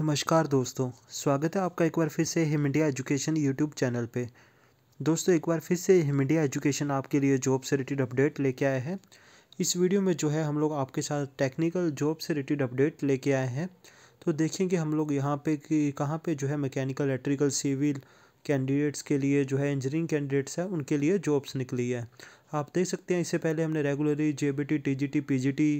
नमस्कार दोस्तों स्वागत है आपका एक बार फिर से Him India education YouTube channel पे दोस्तों एक बार फिर से हिम इंडिया एजुकेशन आपके लिए जॉब से रिलेटेड अपडेट लेके आए हैं इस वीडियो में जो है हम लोग आपके साथ टेक्निकल जॉब से रिलेटेड अपडेट लेके आए हैं तो देखेंगे हम लोग यहाँ पे कि कहाँ पे जो है मैकेनिकल इलेक्ट्रिकल सिविल कैंडिडेट्स के लिए जो है इंजीनियरिंग कैंडिडेट्स हैं उनके लिए जॉब्स निकली है आप देख सकते हैं इससे पहले हमने regularly J B T T G T P G T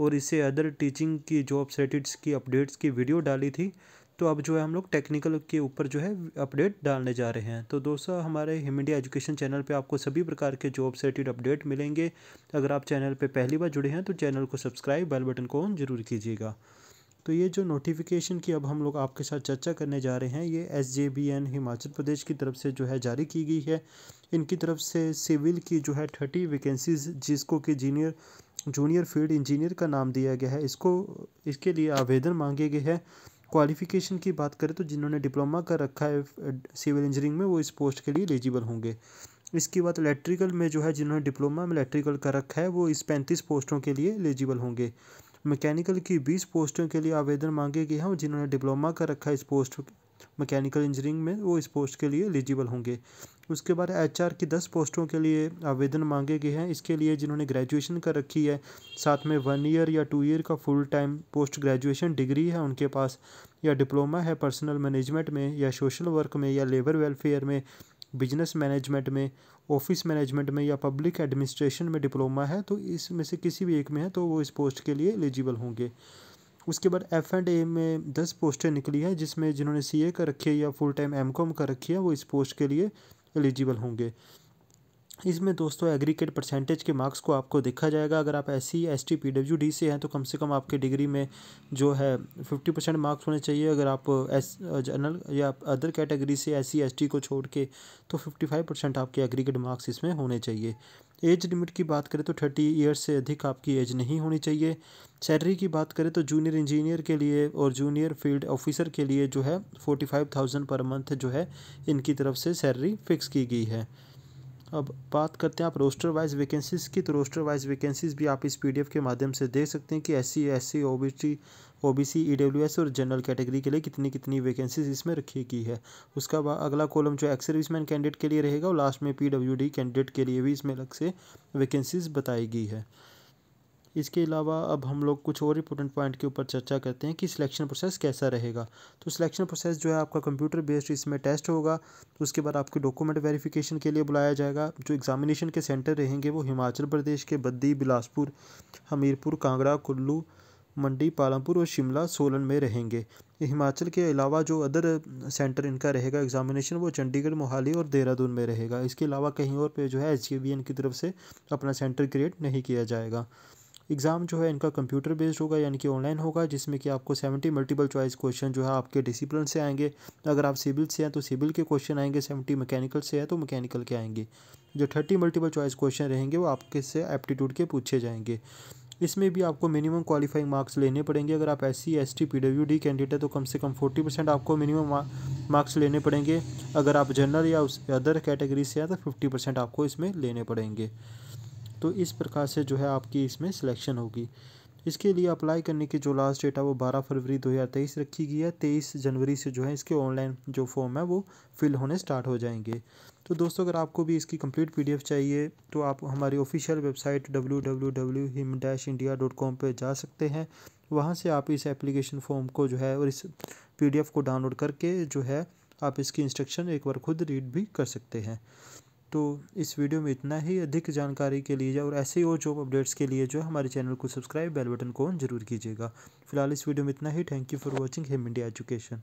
और इससे अदर टीचिंग की जॉब सेटिट्स की अपडेट्स की वीडियो डाली थी तो अब जो है हम लोग टेक्निकल के ऊपर जो है अपडेट डालने जा रहे हैं तो दोस्तों हमारे हिम इंडिया एजुकेशन चैनल पे आपको सभी प्रकार के जॉब सेटेड अपडेट मिलेंगे अगर आप चैनल पे पहली बार जुड़े हैं तो चैनल को सब्सक्राइब बेल बटन को ऑन जरूर कीजिएगा तो ये जो नोटिफिकेशन की अब हम लोग आपके साथ चर्चा करने जा रहे हैं ये S J B N Himachal Pradesh की तरफ से जो है जारी की गई है इनकी तरफ से सिविल की जो है थर्टी वैकेंसीज जिसको कि जीनियर जूनियर फील्ड इंजीनियर का नाम दिया गया है इसको इसके लिए आवेदन मांगे गए हैं क्वालिफिकेशन की बात करें तो जिन्होंने डिप्लोमा कर रखा है सिविल इंजीनियरिंग में वो इस पोस्ट के लिए एलिजिबल होंगे इसके बाद इलेक्ट्रिकल में जो है जिन्होंने डिप्लोमा में इलेक्ट्रिकल कर रखा है वो इस पैंतीस पोस्टों के लिए एलिजिबल होंगे मैकेनिकल की बीस पोस्टों के लिए आवेदन मांगे गए हैं और जिन्होंने डिप्लोमा कर रखा है इस पोस्ट मैकेनिकल इंजीनियरिंग में वो इस पोस्ट के लिए एलिजिबल होंगे उसके बाद एच की दस पोस्टों के लिए आवेदन मांगे गए हैं इसके लिए जिन्होंने ग्रेजुएशन कर रखी है साथ में वन ईयर या टू ईयर का full time post graduation degree है उनके पास या डिप्लोमा है पर्सनल मैनेजमेंट में या सोशल वर्क में या लेबर वेलफेयर में बिजनेस मैनेजमेंट में ऑफिस मैनेजमेंट में या पब्लिक एडमिनिस्ट्रेशन में डिप्लोमा है तो इसमें से किसी भी एक में है तो वो इस पोस्ट के लिए एलिजिबल होंगे उसके बाद एफ एंड ए में दस पोस्टें निकली हैं जिसमें जिन्होंने सी ए कर रखी है या फुल टाइम एम कॉम कर रखी है वो इस पोस्ट के लिए एलिजिबल होंगे इसमें दोस्तों एग्रीकेट परसेंटेज के मार्क्स को आपको देखा जाएगा अगर आप S C S T P W D से हैं तो कम से कम आपके डिग्री में जो है फिफ्टी परसेंट मार्क्स होने चाहिए अगर आप एस जनरल या अदर कैटेगरी से एस सी एस टी को छोड़ के तो फिफ्टी फाइव परसेंट आपके एग्रीकेट मार्क्स इसमें होने चाहिए एज लिमिट की बात करें तो थर्टी ईयर्स से अधिक आपकी एज नहीं होनी चाहिए सैलरी की बात करें तो जूनियर इंजीनियर के लिए और जूनियर फील्ड ऑफिसर के लिए जो है forty five thousand per month जो है इनकी तरफ से सैलरी फिक्स की गई है अब बात करते हैं आप रोस्टर वाइज वैकेंसीज़ की तो रोस्टर वाइज वैकेंसीज़ भी आप इस पीडीएफ के माध्यम से देख सकते हैं कि S C S C O B T O B C E W S और जनरल कैटेगरी के लिए कितनी कितनी वैकेंसीज इसमें रखी गई है उसका अगला कॉलम जो एक्स सर्विसमैन कैंडिडेट के लिए रहेगा और लास्ट में पी डब्ल्यू डी कैंडिडेट के लिए भी इसमें अलग से वैकेंसीज बताई गई है इसके अलावा अब हम लोग कुछ और इंपॉर्टेंट पॉइंट के ऊपर चर्चा करते हैं कि सिलेक्शन प्रोसेस कैसा रहेगा तो सिलेक्शन प्रोसेस जो है आपका कंप्यूटर बेस्ड इसमें टेस्ट होगा तो उसके बाद आपके डॉक्यूमेंट वेरिफिकेशन के लिए बुलाया जाएगा जो एग्जामिनेशन के सेंटर रहेंगे वो हिमाचल प्रदेश के बद्दी बिलासपुर हमीरपुर कांगड़ा कुल्लू मंडी पालमपुर और शिमला सोलन में रहेंगे हिमाचल के अलावा जो अदर सेंटर इनका रहेगा एग्जामिनेशन वो चंडीगढ़ मोहाली और देहरादून में रहेगा इसके अलावा कहीं और पे जो है एच की तरफ से अपना सेंटर क्रिएट नहीं किया जाएगा एग्ज़ाम जो है इनका कंप्यूटर बेस्ड होगा यानी कि ऑनलाइन होगा जिसमें कि आपको सेवेंटी मल्टीपल चॉइस क्वेश्चन जो है आपके डिसिप्लिन से आएंगे अगर आप सिविल से हैं तो सिविल के क्वेश्चन आएंगे सेवेंटी मैकेनिकल से है तो मैकेनिकल के आएंगे जो थर्टी मल्टीपल चॉइस क्वेश्चन रहेंगे वो आपके से एप्टीट्यूड के पूछे जाएंगे इसमें भी आपको मिनिमम क्वालिफाइंग मार्क्स लेने पड़ेंगे अगर आप S C S T P W D candidate है तो कम से कम फोर्टी परसेंट आपको मिनिमम मार्क्स लेने पड़ेंगे अगर आप जनरल या उस अदर कैटेगरी से हैं तो फिफ्टी परसेंट आपको इसमें लेने पड़ेंगे तो इस प्रकार से जो है आपकी इसमें सिलेक्शन होगी इसके लिए अप्लाई करने की जो लास्ट डेट है वो 12 फरवरी 2023 रखी गई है तेईस जनवरी से जो है इसके ऑनलाइन जो फॉर्म है वो फिल होने स्टार्ट हो जाएंगे तो दोस्तों अगर आपको भी इसकी कंप्लीट पीडीएफ चाहिए तो आप हमारी official website W W W Him dash India dot com पर जा सकते हैं वहाँ से आप इस एप्लीकेशन फॉर्म को जो है और इस पी को डाउनलोड करके जो है आप इसकी इंस्ट्रक्शन एक बार खुद रीड भी कर सकते हैं तो इस वीडियो में इतना ही अधिक जानकारी के लिए और ऐसे ही और जॉब अपडेट्स के लिए जो हमारे चैनल को सब्सक्राइब बेल बटन को ऑन जरूर कीजिएगा फिलहाल इस वीडियो में इतना ही thank you for watching Him India education